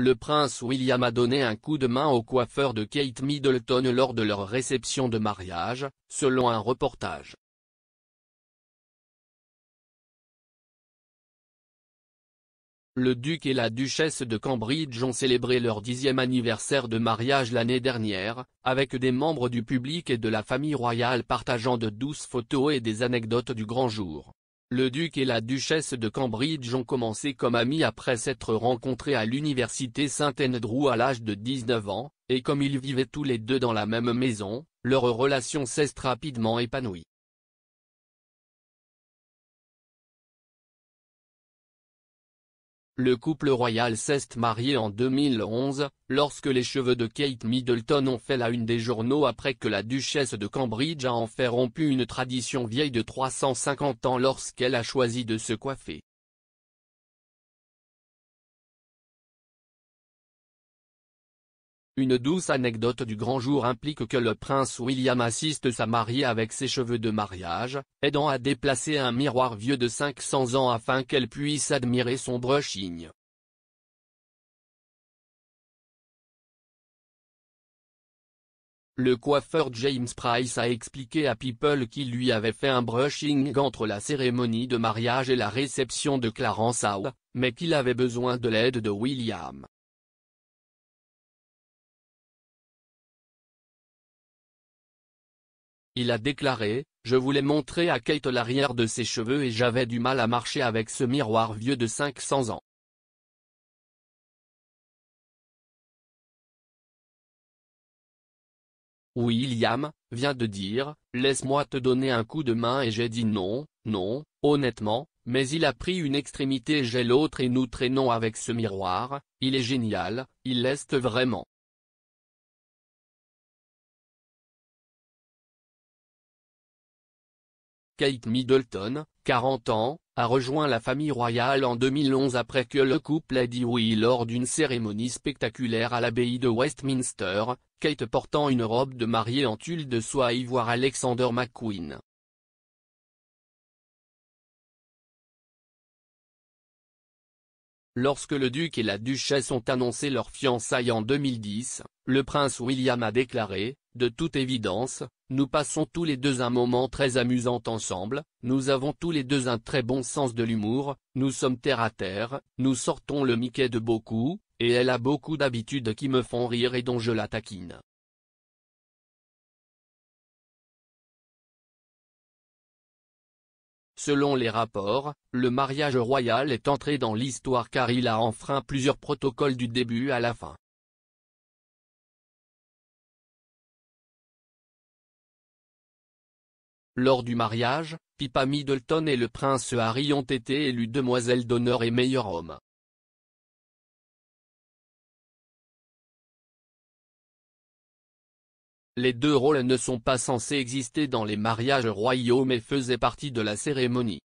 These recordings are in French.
le prince William a donné un coup de main au coiffeur de Kate Middleton lors de leur réception de mariage, selon un reportage. Le duc et la duchesse de Cambridge ont célébré leur dixième anniversaire de mariage l'année dernière, avec des membres du public et de la famille royale partageant de douces photos et des anecdotes du grand jour. Le duc et la duchesse de Cambridge ont commencé comme amis après s'être rencontrés à l'université Saint Andrew à l'âge de 19 ans, et comme ils vivaient tous les deux dans la même maison, leur relation cesse rapidement épanouie. Le couple royal s'est marié en 2011, lorsque les cheveux de Kate Middleton ont fait la une des journaux après que la duchesse de Cambridge a en fait rompu une tradition vieille de 350 ans lorsqu'elle a choisi de se coiffer. Une douce anecdote du grand jour implique que le prince William assiste sa mariée avec ses cheveux de mariage, aidant à déplacer un miroir vieux de 500 ans afin qu'elle puisse admirer son brushing. Le coiffeur James Price a expliqué à People qu'il lui avait fait un brushing entre la cérémonie de mariage et la réception de Clarence Howe, mais qu'il avait besoin de l'aide de William. Il a déclaré, je voulais montrer à Kate l'arrière de ses cheveux et j'avais du mal à marcher avec ce miroir vieux de 500 ans. William, vient de dire, laisse-moi te donner un coup de main et j'ai dit non, non, honnêtement, mais il a pris une extrémité et j'ai l'autre et nous traînons avec ce miroir, il est génial, il l'est vraiment. Kate Middleton, 40 ans, a rejoint la famille royale en 2011 après que le couple a dit oui lors d'une cérémonie spectaculaire à l'abbaye de Westminster, Kate portant une robe de mariée en tulle de soie ivoire Alexander McQueen. Lorsque le duc et la duchesse ont annoncé leur fiançailles en 2010, le prince William a déclaré, de toute évidence, nous passons tous les deux un moment très amusant ensemble, nous avons tous les deux un très bon sens de l'humour, nous sommes terre à terre, nous sortons le Mickey de beaucoup, et elle a beaucoup d'habitudes qui me font rire et dont je la taquine. Selon les rapports, le mariage royal est entré dans l'histoire car il a enfreint plusieurs protocoles du début à la fin. Lors du mariage, Pippa Middleton et le prince Harry ont été élus demoiselles d'honneur et meilleur homme. Les deux rôles ne sont pas censés exister dans les mariages royaux mais faisaient partie de la cérémonie.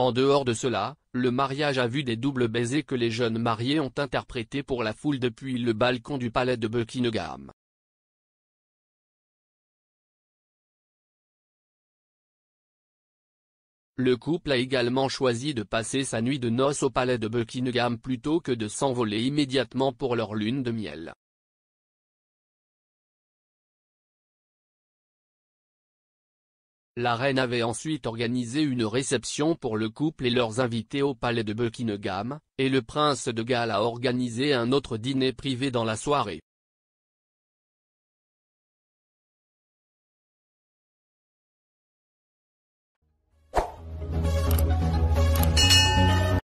En dehors de cela, le mariage a vu des doubles baisers que les jeunes mariés ont interprétés pour la foule depuis le balcon du palais de Buckingham. Le couple a également choisi de passer sa nuit de noces au palais de Buckingham plutôt que de s'envoler immédiatement pour leur lune de miel. La reine avait ensuite organisé une réception pour le couple et leurs invités au palais de Buckingham, et le prince de Galles a organisé un autre dîner privé dans la soirée.